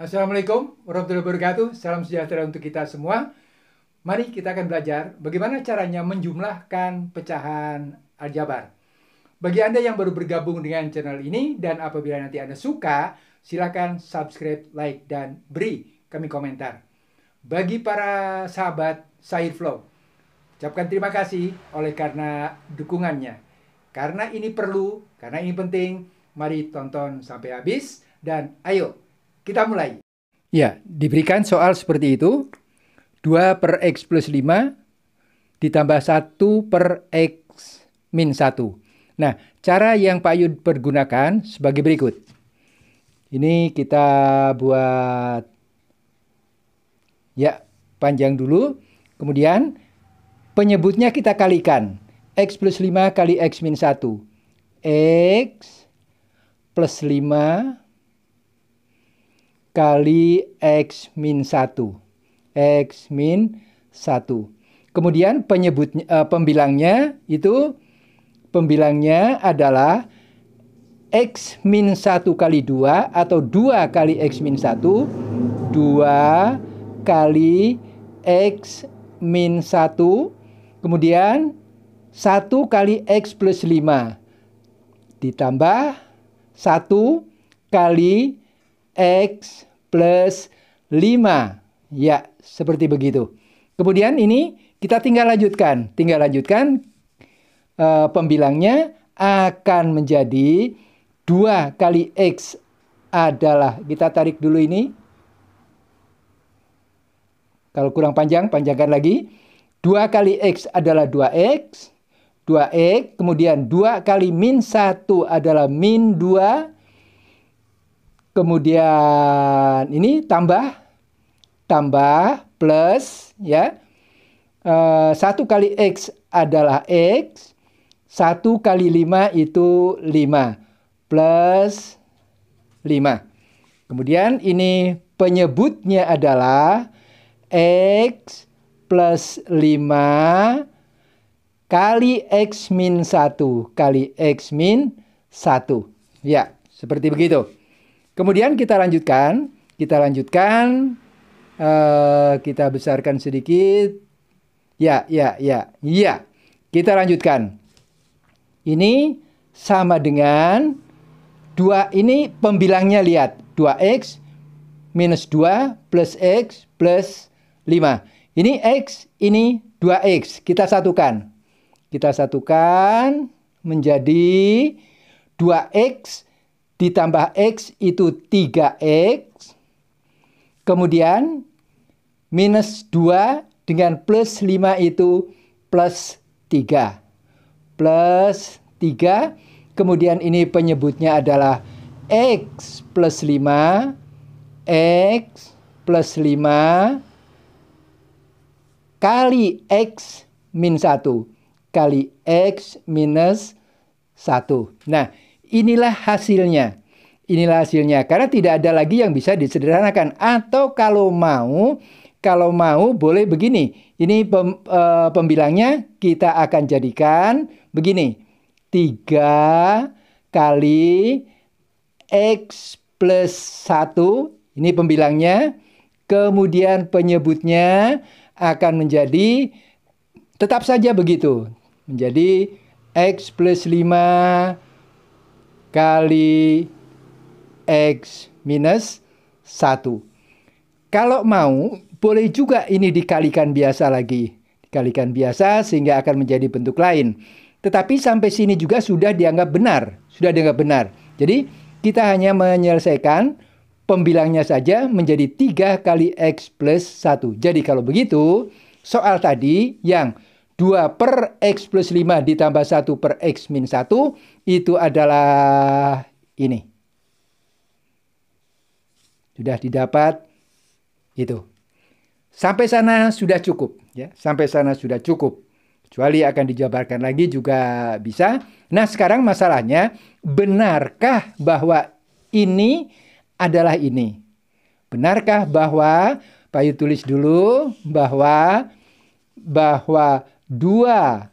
Assalamualaikum warahmatullahi wabarakatuh. Salam sejahtera untuk kita semua. Mari kita akan belajar bagaimana caranya menjumlahkan pecahan aljabar. Bagi Anda yang baru bergabung dengan channel ini dan apabila nanti Anda suka, silakan subscribe, like, dan beri kami komentar. Bagi para sahabat Sahir Flow, ucapkan terima kasih oleh karena dukungannya. Karena ini perlu, karena ini penting, mari tonton sampai habis dan ayo kita mulai. Ya, diberikan soal seperti itu. 2 per X plus 5 ditambah 1 per X min 1. Nah, cara yang Pak Yud pergunakan sebagai berikut. Ini kita buat ya panjang dulu. Kemudian penyebutnya kita kalikan. X plus 5 kali X min 1. X plus 5 kali X min 1. X min 1. Kemudian penyebut uh, pembilangnya itu pembilangnya adalah X min 1 kali 2 atau 2 kali X min 1. 2 kali X min 1. Kemudian 1 kali X plus 5. Ditambah 1 kali X X plus 5. Ya, seperti begitu. Kemudian ini kita tinggal lanjutkan. Tinggal lanjutkan e, pembilangnya akan menjadi 2 kali X adalah, kita tarik dulu ini. Kalau kurang panjang, panjangkan lagi. 2 kali X adalah 2X. 2X, kemudian 2 kali min 1 adalah min 2 Kemudian ini tambah tambah plus ya. Eh, satu kali X adalah X. satu kali lima itu lima Plus lima Kemudian ini penyebutnya adalah X plus lima kali X min satu kali X min satu Ya, seperti begitu. Kemudian kita lanjutkan, kita lanjutkan, uh, kita besarkan sedikit. Ya, ya, ya, ya. Kita lanjutkan. Ini sama dengan dua ini pembilangnya lihat 2x minus dua plus x plus lima. Ini x, ini 2x. Kita satukan. Kita satukan menjadi 2x ditambah X itu 3X. Kemudian minus 2 dengan plus 5 itu plus 3. Plus 3. Kemudian ini penyebutnya adalah X plus 5. X plus 5 kali X min 1. Kali X minus 1. Nah, Inilah hasilnya. Inilah hasilnya. Karena tidak ada lagi yang bisa disederhanakan. Atau kalau mau, kalau mau boleh begini. Ini pem, e, pembilangnya kita akan jadikan begini. 3 kali X plus 1. Ini pembilangnya. Kemudian penyebutnya akan menjadi tetap saja begitu. Menjadi X plus 5 kali X minus 1. Kalau mau, boleh juga ini dikalikan biasa lagi. Dikalikan biasa sehingga akan menjadi bentuk lain. Tetapi sampai sini juga sudah dianggap benar. Sudah dianggap benar. Jadi, kita hanya menyelesaikan pembilangnya saja menjadi 3 kali X plus 1. Jadi kalau begitu, soal tadi yang 2 per X plus 5 ditambah 1 per X min 1 itu adalah ini. Sudah didapat itu. Sampai sana sudah cukup. ya Sampai sana sudah cukup. Kecuali akan dijabarkan lagi juga bisa. Nah sekarang masalahnya benarkah bahwa ini adalah ini? Benarkah bahwa Pak Yu tulis dulu bahwa bahwa 2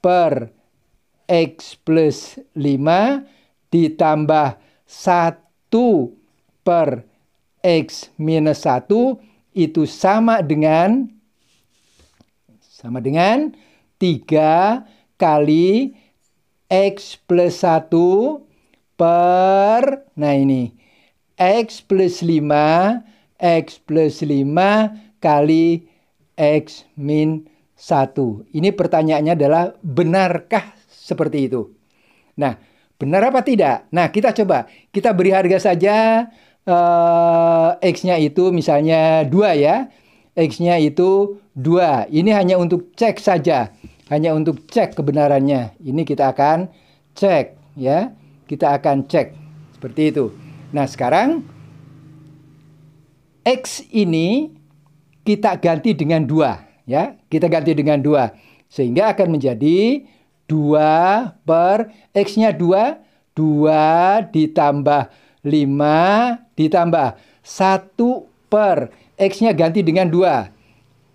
per X plus 5 ditambah 1 per X minus 1 itu sama dengan sama dengan 3 kali X plus 1 per, nah ini, X plus 5, X plus 5 kali X minus satu. Ini pertanyaannya adalah benarkah seperti itu? Nah, benar apa tidak? Nah, kita coba kita beri harga saja eh, x-nya itu misalnya dua ya. X-nya itu dua. Ini hanya untuk cek saja, hanya untuk cek kebenarannya. Ini kita akan cek ya. Kita akan cek seperti itu. Nah, sekarang X ini kita ganti dengan dua ya kita ganti dengan dua sehingga akan menjadi dua per X-nya dua 2 ditambah lima ditambah satu per X-nya ganti dengan dua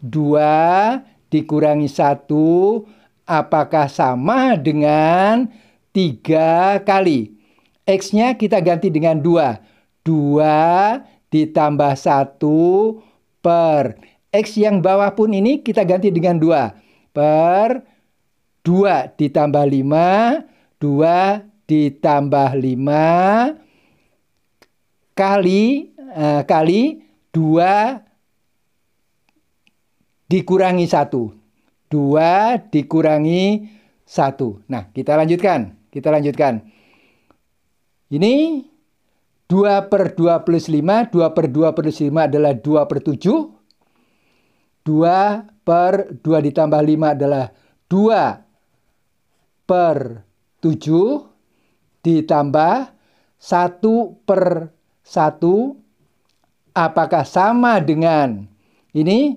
dua dikurangi satu apakah sama dengan tiga kali X-nya kita ganti dengan dua dua ditambah satu per X yang bawah pun ini kita ganti dengan 2. Per 2 ditambah 5, 2 ditambah 5 kali eh, kali 2 dikurangi 1. 2 dikurangi 1. Nah, kita lanjutkan. Kita lanjutkan. Ini 2 per 2 plus 5. 2 per 2 plus 5 adalah 2 per 7. 2 per 2 ditambah 5 adalah 2 per 7 ditambah 1 per 1 apakah sama dengan ini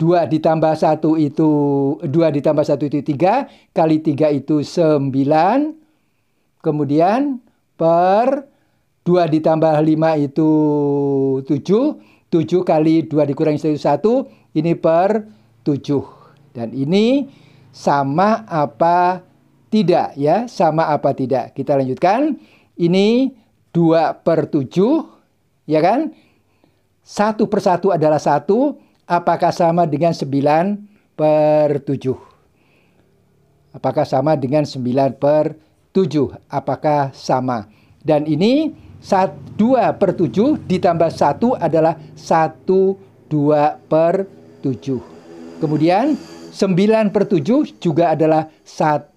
2 ditambah 1 itu 2 ditambah 1 itu 3 kali 3 itu 9 kemudian per 2 ditambah 5 itu 7 7 kali 2 dikurangi 1 ini per 7. Dan ini sama apa tidak ya, sama apa tidak. Kita lanjutkan. Ini 2 per 7, ya kan? 1 per 1 adalah 1, apakah sama dengan 9 per 7? Apakah sama dengan 9 per 7? Apakah sama? Dan ini 2 per 7 ditambah 1 adalah 1 2 per 7. Kemudian 9 per 7 juga adalah 1,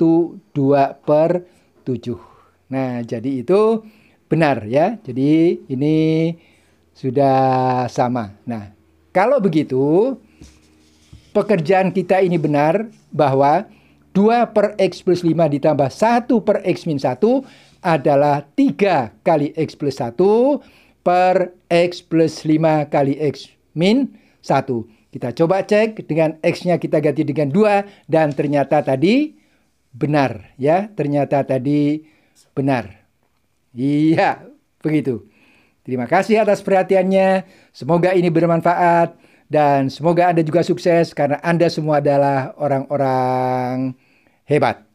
2 per 7. Nah, jadi itu benar ya. Jadi ini sudah sama. Nah, kalau begitu pekerjaan kita ini benar bahwa 2 per X plus 5 ditambah 1 per X min 1 adalah 3 kali X plus 1 per X plus 5 kali X min 1. Kita coba cek dengan X-nya kita ganti dengan 2 dan ternyata tadi benar ya. Ternyata tadi benar. Iya, begitu. Terima kasih atas perhatiannya. Semoga ini bermanfaat dan semoga Anda juga sukses karena Anda semua adalah orang-orang hebat.